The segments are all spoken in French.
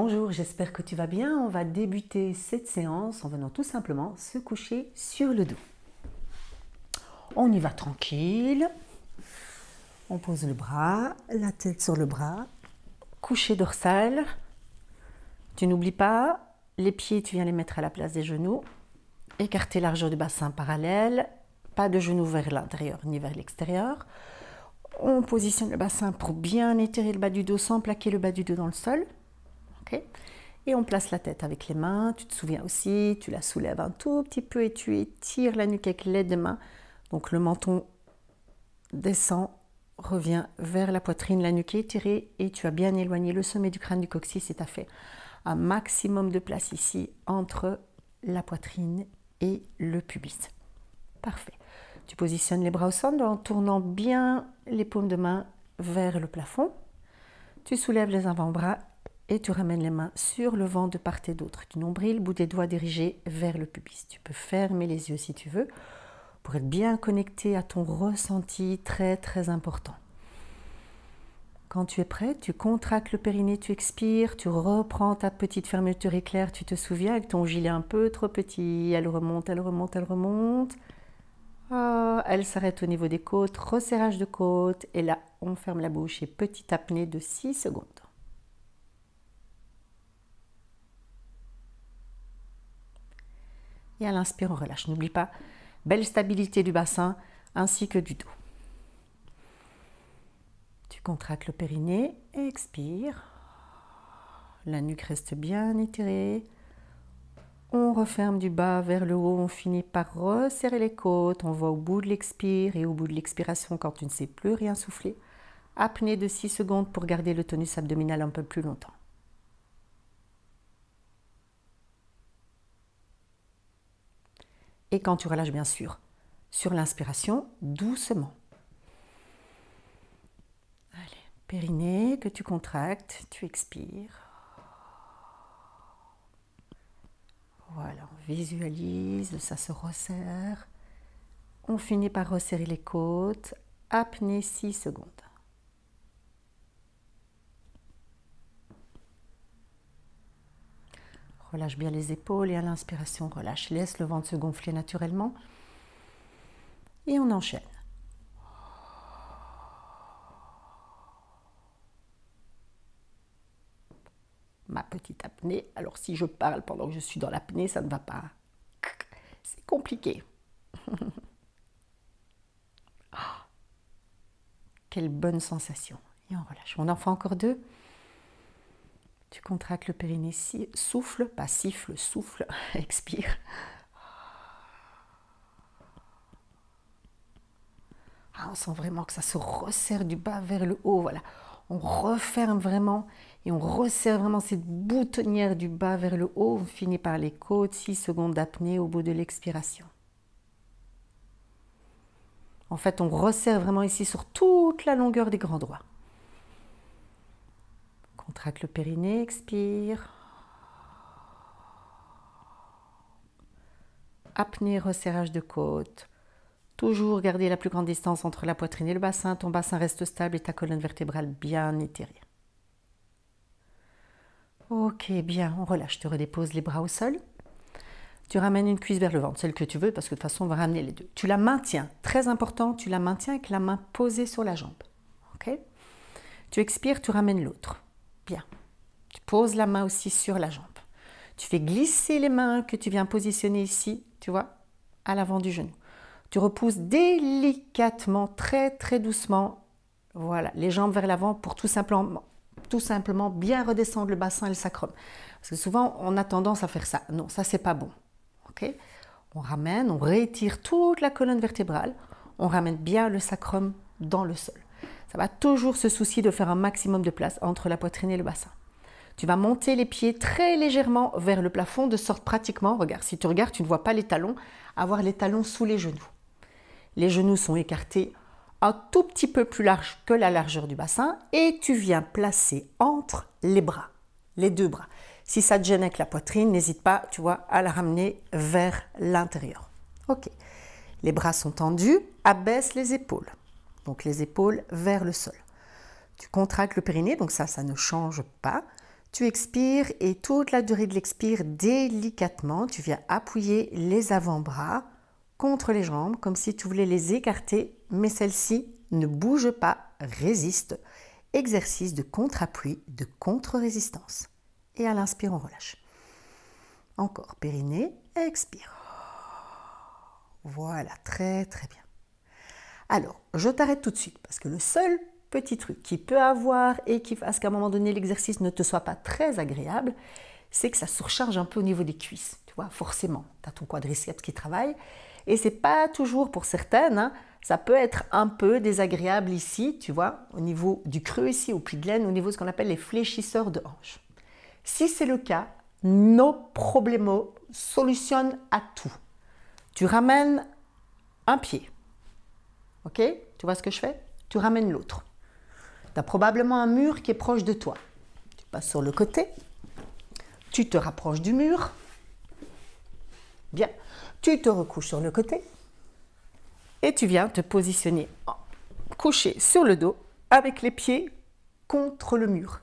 Bonjour, j'espère que tu vas bien. On va débuter cette séance en venant tout simplement se coucher sur le dos. On y va tranquille. On pose le bras, la tête sur le bras, coucher dorsal. Tu n'oublies pas, les pieds, tu viens les mettre à la place des genoux. Écarter largeur du bassin parallèle, pas de genoux vers l'intérieur ni vers l'extérieur. On positionne le bassin pour bien étirer le bas du dos sans plaquer le bas du dos dans le sol et on place la tête avec les mains. Tu te souviens aussi, tu la soulèves un tout petit peu et tu étires la nuque avec les deux mains. Donc le menton descend, revient vers la poitrine, la nuque est étirée et tu as bien éloigné le sommet du crâne du coccyx et tu as fait un maximum de place ici entre la poitrine et le pubis. Parfait. Tu positionnes les bras au centre en tournant bien les paumes de main vers le plafond. Tu soulèves les avant-bras et tu ramènes les mains sur le vent de part et d'autre du nombril, bout des doigts dirigés vers le pubis. Tu peux fermer les yeux si tu veux pour être bien connecté à ton ressenti très très important. Quand tu es prêt, tu contractes le périnée, tu expires, tu reprends ta petite fermeture éclair, tu te souviens que ton gilet est un peu trop petit, elle remonte, elle remonte, elle remonte. Oh, elle s'arrête au niveau des côtes, resserrage de côtes, et là, on ferme la bouche et petite apnée de 6 secondes. et à l'inspire, on relâche. N'oublie pas, belle stabilité du bassin ainsi que du dos. Tu contractes le périnée et expire. La nuque reste bien étirée. On referme du bas vers le haut, on finit par resserrer les côtes, on voit au bout de l'expire et au bout de l'expiration quand tu ne sais plus rien souffler. Apnée de 6 secondes pour garder le tonus abdominal un peu plus longtemps. et quand tu relâches bien sûr. Sur l'inspiration, doucement. Allez, périnée que tu contractes, tu expires. Voilà, on visualise, ça se resserre. On finit par resserrer les côtes. Apnée 6 secondes. Relâche bien les épaules et à l'inspiration, relâche. Laisse le ventre se gonfler naturellement. Et on enchaîne. Ma petite apnée. Alors si je parle pendant que je suis dans l'apnée, ça ne va pas. C'est compliqué. Ah, quelle bonne sensation. Et on relâche. On en fait encore deux. Tu contractes le périnée, souffle, pas siffle, souffle, expire. Ah, on sent vraiment que ça se resserre du bas vers le haut. Voilà, on referme vraiment et on resserre vraiment cette boutonnière du bas vers le haut. On finit par les côtes, 6 secondes d'apnée au bout de l'expiration. En fait, on resserre vraiment ici sur toute la longueur des grands doigts. On Contracte le périnée, expire. Apnée, resserrage de côte. Toujours garder la plus grande distance entre la poitrine et le bassin. Ton bassin reste stable et ta colonne vertébrale bien étirée. Ok, bien, on relâche. Tu redéposes les bras au sol. Tu ramènes une cuisse vers le ventre, celle que tu veux, parce que de toute façon, on va ramener les deux. Tu la maintiens. Très important, tu la maintiens avec la main posée sur la jambe. Ok Tu expires, tu ramènes l'autre. Bien. Tu poses la main aussi sur la jambe. Tu fais glisser les mains que tu viens positionner ici, tu vois, à l'avant du genou. Tu repousses délicatement, très très doucement, voilà, les jambes vers l'avant pour tout simplement, tout simplement bien redescendre le bassin et le sacrum. Parce que souvent, on a tendance à faire ça. Non, ça c'est pas bon. Ok On ramène, on rétire toute la colonne vertébrale, on ramène bien le sacrum dans le sol ça va toujours se soucier de faire un maximum de place entre la poitrine et le bassin. Tu vas monter les pieds très légèrement vers le plafond, de sorte pratiquement, regarde, si tu regardes, tu ne vois pas les talons, avoir les talons sous les genoux. Les genoux sont écartés un tout petit peu plus large que la largeur du bassin et tu viens placer entre les bras, les deux bras. Si ça te gêne avec la poitrine, n'hésite pas, tu vois, à la ramener vers l'intérieur. Ok. Les bras sont tendus, abaisse les épaules donc les épaules vers le sol. Tu contractes le périnée, donc ça, ça ne change pas. Tu expires et toute la durée de l'expire délicatement, tu viens appuyer les avant-bras contre les jambes comme si tu voulais les écarter, mais celles-ci ne bougent pas, résistent. Exercice de contre-appui, de contre-résistance. Et à l'inspire, on relâche. Encore périnée, expire. Voilà, très très bien. Alors, je t'arrête tout de suite parce que le seul petit truc qui peut avoir et qui fasse qu'à un moment donné l'exercice ne te soit pas très agréable, c'est que ça surcharge un peu au niveau des cuisses. Tu vois, forcément, tu as ton quadriceps qui travaille. Et c'est pas toujours pour certaines, hein, ça peut être un peu désagréable ici, tu vois, au niveau du creux ici, au pied de laine, au niveau de ce qu'on appelle les fléchisseurs de hanches. Si c'est le cas, nos problèmes solutionnent à tout. Tu ramènes un pied, Ok Tu vois ce que je fais Tu ramènes l'autre. Tu as probablement un mur qui est proche de toi. Tu passes sur le côté. Tu te rapproches du mur. Bien. Tu te recouches sur le côté. Et tu viens te positionner couché sur le dos avec les pieds contre le mur.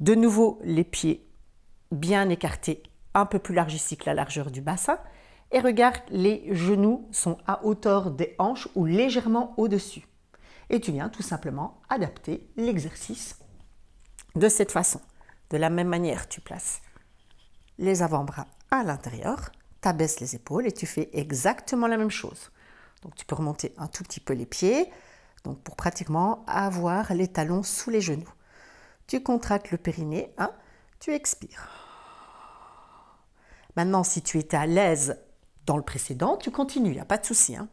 De nouveau, les pieds bien écartés, un peu plus larges ici que la largeur du bassin. Et regarde, les genoux sont à hauteur des hanches ou légèrement au-dessus. Et tu viens tout simplement adapter l'exercice de cette façon. De la même manière, tu places les avant-bras à l'intérieur, tu abaisses les épaules et tu fais exactement la même chose. Donc tu peux remonter un tout petit peu les pieds, donc pour pratiquement avoir les talons sous les genoux. Tu contractes le périnée, hein, tu expires. Maintenant, si tu es à l'aise dans le précédent, tu continues, il n'y a pas de souci. Hein.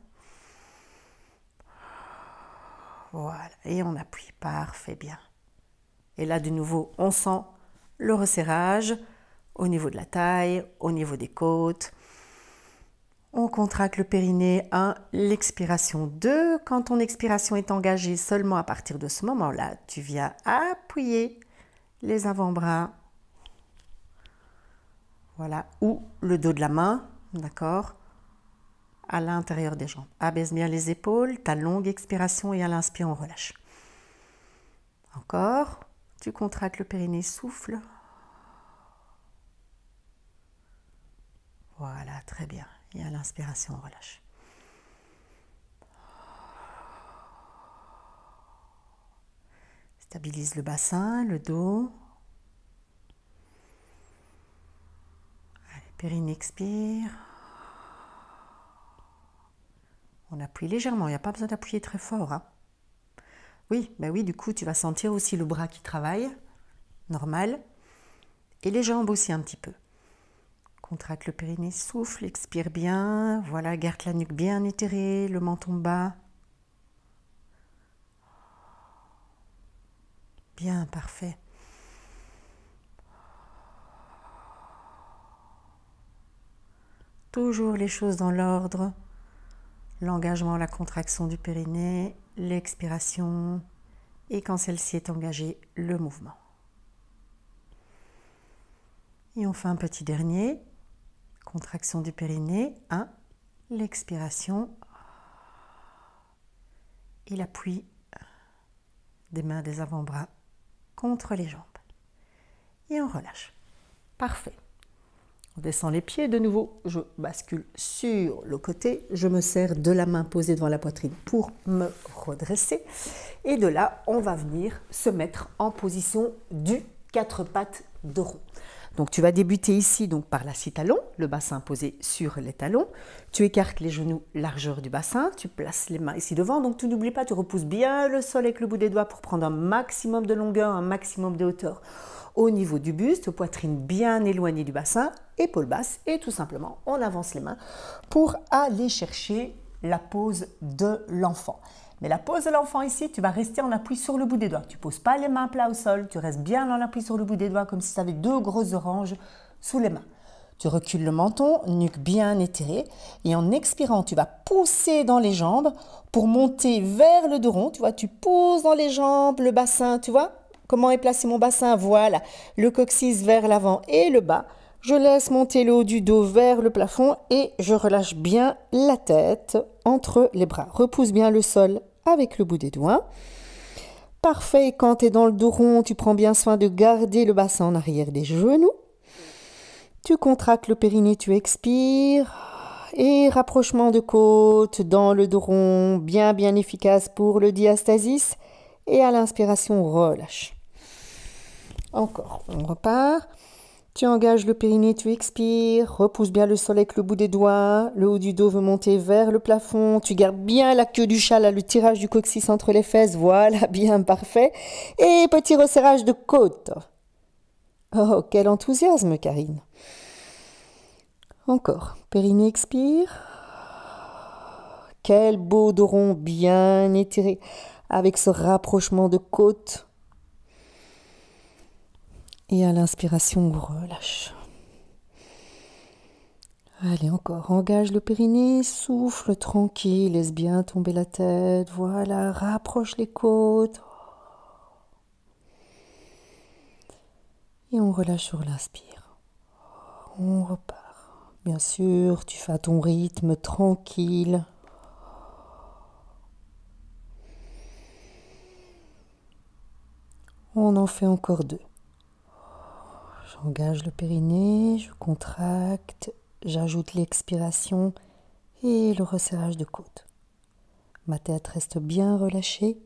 Voilà, et on appuie, parfait, bien. Et là, de nouveau, on sent le resserrage au niveau de la taille, au niveau des côtes. On contracte le périnée 1, l'expiration 2. Quand ton expiration est engagée seulement à partir de ce moment-là, tu viens appuyer les avant-bras. Voilà, ou le dos de la main D'accord À l'intérieur des jambes. Abaisse bien les épaules, ta longue expiration et à l'inspire, on relâche. Encore. Tu contractes le périnée, souffle. Voilà, très bien. Et à l'inspiration, on relâche. Stabilise le bassin, le dos. Périnée, expire. On appuie légèrement, il n'y a pas besoin d'appuyer très fort. Hein. Oui, bah oui, du coup, tu vas sentir aussi le bras qui travaille, normal. Et les jambes aussi un petit peu. Contracte le périnée, souffle, expire bien. Voilà, garde la nuque bien éthérée, le menton bas. Bien, parfait. toujours les choses dans l'ordre, l'engagement, la contraction du périnée, l'expiration et quand celle-ci est engagée, le mouvement. Et enfin, un petit dernier, contraction du périnée, 1, l'expiration et l'appui des mains des avant-bras contre les jambes. Et on relâche. Parfait descend les pieds de nouveau, je bascule sur le côté, je me sers de la main posée devant la poitrine pour me redresser. Et de là, on va venir se mettre en position du quatre pattes de donc tu vas débuter ici donc par talon, le bassin posé sur les talons. Tu écartes les genoux largeur du bassin, tu places les mains ici devant. Donc tu n'oublies pas, tu repousses bien le sol avec le bout des doigts pour prendre un maximum de longueur, un maximum de hauteur au niveau du buste, poitrine bien éloignée du bassin, épaules basses et tout simplement on avance les mains pour aller chercher la pose de l'enfant. Mais la pose de l'enfant ici, tu vas rester en appui sur le bout des doigts. Tu poses pas les mains plats au sol, tu restes bien en appui sur le bout des doigts comme si tu avais deux grosses oranges sous les mains. Tu recules le menton, nuque bien étirée, et en expirant, tu vas pousser dans les jambes pour monter vers le dos rond. Tu vois, tu pousses dans les jambes, le bassin, tu vois comment est placé mon bassin. Voilà, le coccyx vers l'avant et le bas. Je laisse monter l'eau du dos vers le plafond et je relâche bien la tête entre les bras. Repousse bien le sol avec le bout des doigts. Parfait, quand tu es dans le dos rond, tu prends bien soin de garder le bassin en arrière des genoux. Tu contractes le périnée, tu expires. Et rapprochement de côte dans le dos rond, bien bien efficace pour le diastasis. Et à l'inspiration, relâche. Encore, on repart. Tu engages le périnée, tu expires, repousse bien le soleil avec le bout des doigts, le haut du dos veut monter vers le plafond, tu gardes bien la queue du chat, le tirage du coccyx entre les fesses, voilà, bien parfait. Et petit resserrage de côte. Oh, quel enthousiasme, Karine. Encore, périnée expire. Quel beau doron bien étiré, avec ce rapprochement de côte et à l'inspiration, on relâche. Allez, encore. Engage le périnée, souffle tranquille, laisse bien tomber la tête. Voilà, rapproche les côtes. Et on relâche sur l'inspire. On repart. Bien sûr, tu fais à ton rythme tranquille. On en fait encore deux. J'engage le périnée, je contracte, j'ajoute l'expiration et le resserrage de côte. Ma tête reste bien relâchée.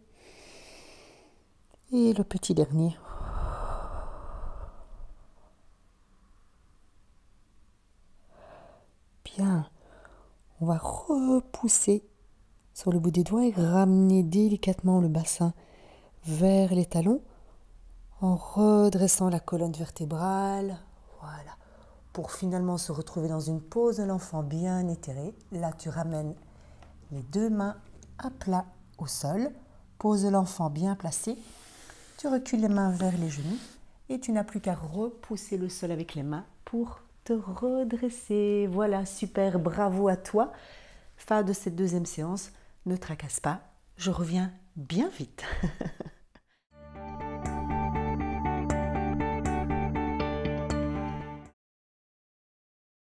Et le petit dernier. Bien. On va repousser sur le bout des doigts et ramener délicatement le bassin vers les talons en redressant la colonne vertébrale, voilà, pour finalement se retrouver dans une pose de l'enfant bien éthéré. Là, tu ramènes les deux mains à plat au sol, pose de l'enfant bien placé. Tu recules les mains vers les genoux et tu n'as plus qu'à repousser le sol avec les mains pour te redresser. Voilà, super, bravo à toi. Fin de cette deuxième séance, ne tracasse pas, je reviens bien vite.